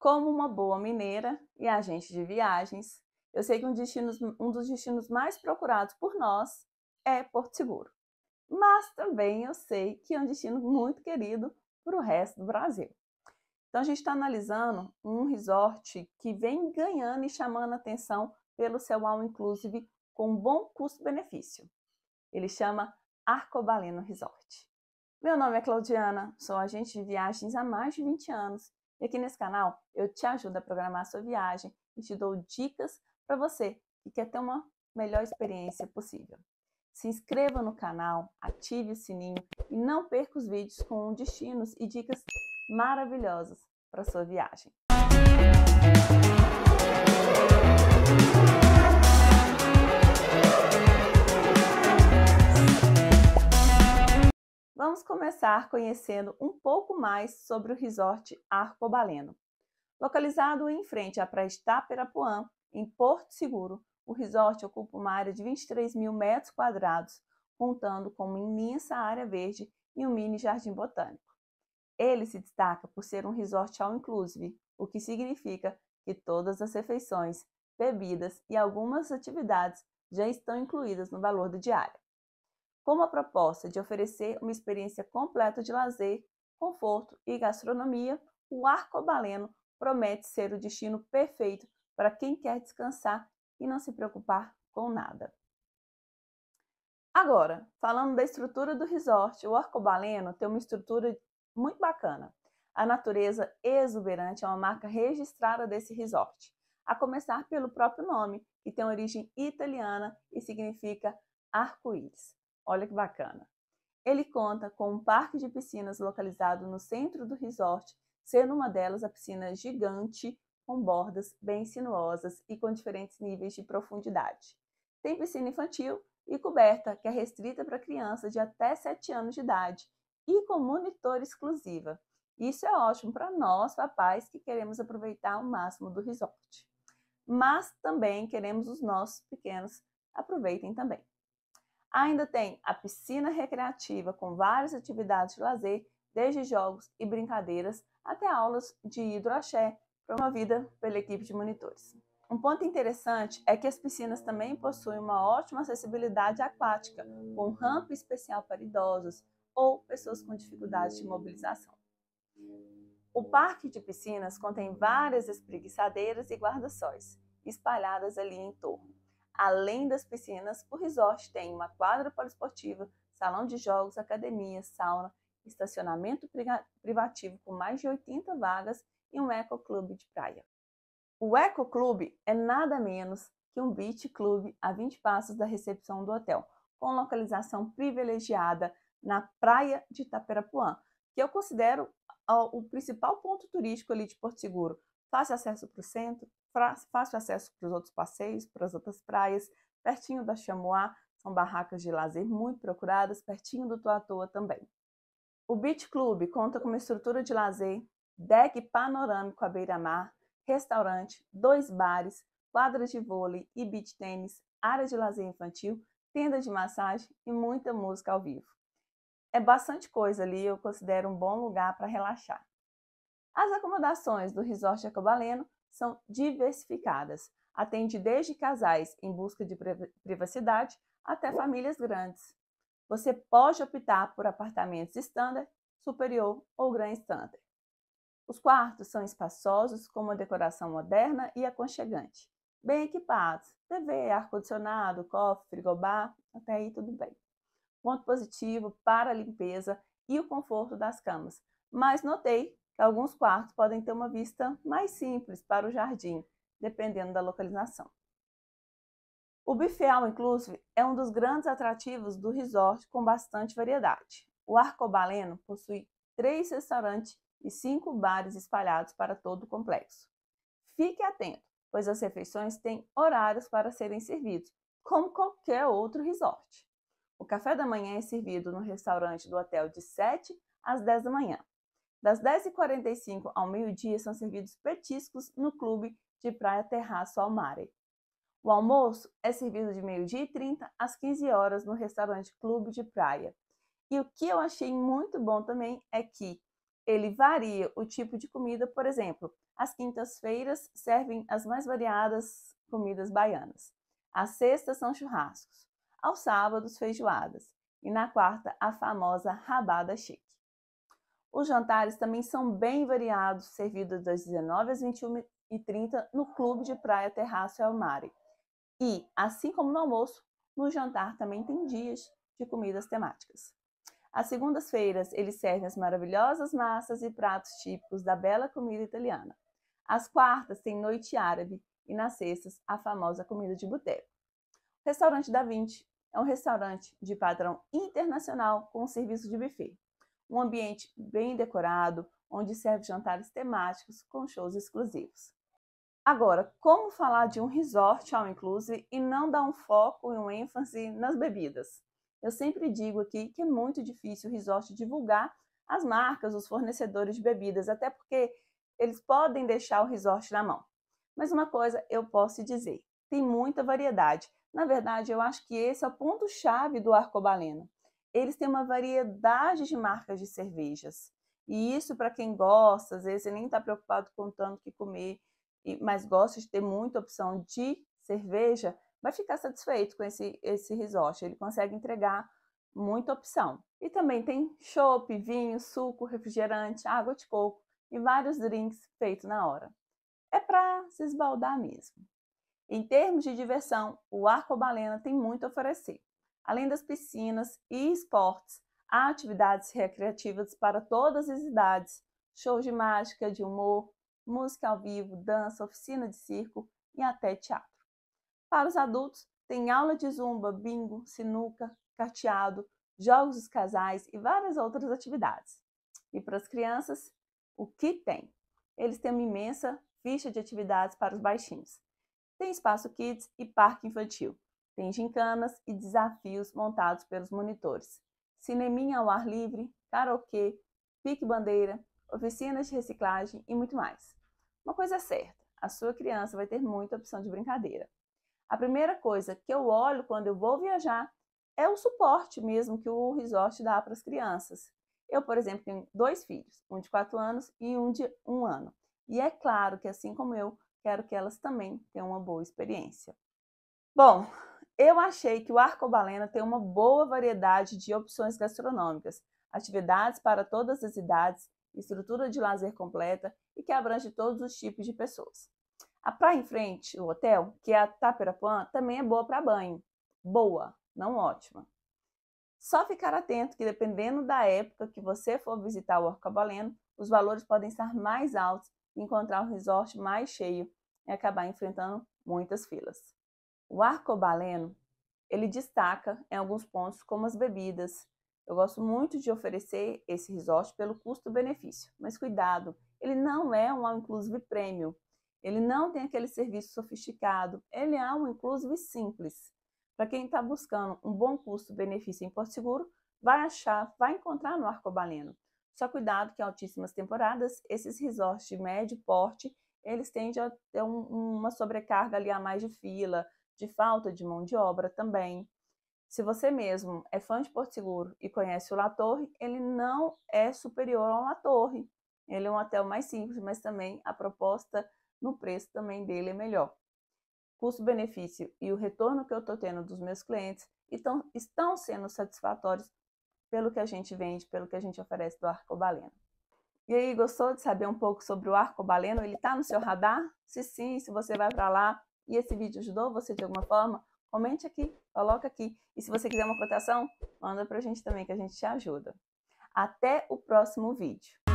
Como uma boa mineira e agente de viagens, eu sei que um, destino, um dos destinos mais procurados por nós é Porto Seguro. Mas também eu sei que é um destino muito querido para o resto do Brasil. Então a gente está analisando um resort que vem ganhando e chamando atenção pelo seu all inclusive com bom custo-benefício. Ele chama Arcobaleno Resort. Meu nome é Claudiana, sou agente de viagens há mais de 20 anos e aqui nesse canal eu te ajudo a programar a sua viagem e te dou dicas para você que quer ter uma melhor experiência possível. Se inscreva no canal, ative o sininho e não perca os vídeos com destinos e dicas maravilhosas para sua viagem. vamos começar conhecendo um pouco mais sobre o resort Arcobaleno. Localizado em frente à Praia de Taperapuã, em Porto Seguro, o resort ocupa uma área de 23 mil metros quadrados, contando com uma imensa área verde e um mini jardim botânico. Ele se destaca por ser um resort all inclusive, o que significa que todas as refeições, bebidas e algumas atividades já estão incluídas no valor da diária com a proposta de oferecer uma experiência completa de lazer, conforto e gastronomia, o Arcobaleno promete ser o destino perfeito para quem quer descansar e não se preocupar com nada. Agora, falando da estrutura do resort, o Arcobaleno tem uma estrutura muito bacana. A natureza exuberante é uma marca registrada desse resort, a começar pelo próprio nome, que tem origem italiana e significa arco-íris. Olha que bacana. Ele conta com um parque de piscinas localizado no centro do resort, sendo uma delas a piscina gigante, com bordas bem sinuosas e com diferentes níveis de profundidade. Tem piscina infantil e coberta, que é restrita para crianças de até 7 anos de idade e com monitor exclusiva. Isso é ótimo para nós, papais, que queremos aproveitar o máximo do resort. Mas também queremos os nossos pequenos aproveitem também. Ainda tem a piscina recreativa com várias atividades de lazer, desde jogos e brincadeiras até aulas de hidroaxé, promovida pela equipe de monitores. Um ponto interessante é que as piscinas também possuem uma ótima acessibilidade aquática, com rampa especial para idosos ou pessoas com dificuldades de mobilização. O parque de piscinas contém várias espreguiçadeiras e guarda-sóis, espalhadas ali em torno. Além das piscinas, o resort tem uma quadra poliesportiva, salão de jogos, academia, sauna, estacionamento privativo com mais de 80 vagas e um ecoclube de praia. O ecoclube é nada menos que um beach club a 20 passos da recepção do hotel, com localização privilegiada na praia de Itaperapuã, que eu considero o principal ponto turístico ali de Porto Seguro, fácil acesso para o centro, fácil acesso para os outros passeios, para as outras praias, pertinho da Chamoá, são barracas de lazer muito procuradas, pertinho do Toa também. O Beach Club conta com uma estrutura de lazer, deck panorâmico à beira-mar, restaurante, dois bares, quadras de vôlei e beach tênis, área de lazer infantil, tenda de massagem e muita música ao vivo. É bastante coisa ali, eu considero um bom lugar para relaxar. As acomodações do Resort acobaleno são diversificadas. Atende desde casais em busca de privacidade até famílias grandes. Você pode optar por apartamentos standard, superior ou grand standard. Os quartos são espaçosos, com uma decoração moderna e aconchegante. Bem equipados, TV, ar-condicionado, cofre, frigobar, até aí tudo bem. Ponto positivo para a limpeza e o conforto das camas. Mas notei Alguns quartos podem ter uma vista mais simples para o jardim, dependendo da localização. O buffet ao inclusive é um dos grandes atrativos do resort com bastante variedade. O Arcobaleno possui três restaurantes e cinco bares espalhados para todo o complexo. Fique atento, pois as refeições têm horários para serem servidos, como qualquer outro resort. O café da manhã é servido no restaurante do hotel de 7 às 10 da manhã das 10h45 ao meio-dia são servidos petiscos no clube de praia Terraço ao Mare. O almoço é servido de meio-dia e 30 às 15 horas no restaurante Clube de Praia. E o que eu achei muito bom também é que ele varia o tipo de comida, por exemplo, as quintas-feiras servem as mais variadas comidas baianas. As sextas são churrascos, aos sábados feijoadas e na quarta a famosa rabada chique. Os jantares também são bem variados, servidos das 19 às 21h30 no Clube de Praia Terraço El Mare. E, assim como no almoço, no jantar também tem dias de comidas temáticas. Às segundas-feiras, eles servem as maravilhosas massas e pratos típicos da bela comida italiana. Às quartas, tem noite árabe e nas sextas, a famosa comida de boteco. Restaurante da Vinte é um restaurante de padrão internacional com serviço de buffet um ambiente bem decorado, onde serve jantares temáticos com shows exclusivos. Agora, como falar de um resort ao inclusive e não dar um foco e um ênfase nas bebidas? Eu sempre digo aqui que é muito difícil o resort divulgar as marcas, os fornecedores de bebidas, até porque eles podem deixar o resort na mão. Mas uma coisa eu posso dizer, tem muita variedade. Na verdade, eu acho que esse é o ponto-chave do Arcobaleno eles têm uma variedade de marcas de cervejas. E isso, para quem gosta, às vezes nem está preocupado com tanto que comer, mas gosta de ter muita opção de cerveja, vai ficar satisfeito com esse, esse resort. Ele consegue entregar muita opção. E também tem chopp, vinho, suco, refrigerante, água de coco e vários drinks feitos na hora. É para se esbaldar mesmo. Em termos de diversão, o Arcobalena tem muito a oferecer além das piscinas e esportes, há atividades recreativas para todas as idades, shows de mágica, de humor, música ao vivo, dança, oficina de circo e até teatro. Para os adultos, tem aula de zumba, bingo, sinuca, carteado, jogos dos casais e várias outras atividades. E para as crianças, o que tem? Eles têm uma imensa ficha de atividades para os baixinhos. Tem espaço kids e parque infantil. Tem gincanas e desafios montados pelos monitores. Cineminha ao ar livre, karaokê, pique-bandeira, oficinas de reciclagem e muito mais. Uma coisa é certa, a sua criança vai ter muita opção de brincadeira. A primeira coisa que eu olho quando eu vou viajar é o suporte mesmo que o resort dá para as crianças. Eu, por exemplo, tenho dois filhos, um de 4 anos e um de 1 um ano. E é claro que, assim como eu, quero que elas também tenham uma boa experiência. Bom, eu achei que o Arcobaleno tem uma boa variedade de opções gastronômicas, atividades para todas as idades, estrutura de lazer completa e que abrange todos os tipos de pessoas. A praia em frente, o hotel, que é a Tapirapuã, também é boa para banho. Boa, não ótima. Só ficar atento que dependendo da época que você for visitar o Arcobaleno, os valores podem estar mais altos e encontrar o resort mais cheio e acabar enfrentando muitas filas. O arcobaleno, ele destaca em alguns pontos como as bebidas. Eu gosto muito de oferecer esse resort pelo custo-benefício, mas cuidado, ele não é um all inclusive premium. Ele não tem aquele serviço sofisticado, ele é um inclusive simples. Para quem está buscando um bom custo-benefício em Porto Seguro, vai achar, vai encontrar no Arcobaleno. Só cuidado que em altíssimas temporadas, esses resorts de médio porte, eles tendem a ter um, uma sobrecarga ali a mais de fila, de falta de mão de obra também. Se você mesmo é fã de Porto Seguro e conhece o La Torre, ele não é superior ao La Torre. Ele é um hotel mais simples, mas também a proposta no preço também dele é melhor. Custo-benefício e o retorno que eu estou tendo dos meus clientes estão, estão sendo satisfatórios pelo que a gente vende, pelo que a gente oferece do Arcobaleno. E aí, gostou de saber um pouco sobre o Arcobaleno? Ele está no seu radar? Se sim, se você vai para lá, e esse vídeo ajudou você de alguma forma, comente aqui, coloca aqui. E se você quiser uma cotação, manda para a gente também que a gente te ajuda. Até o próximo vídeo.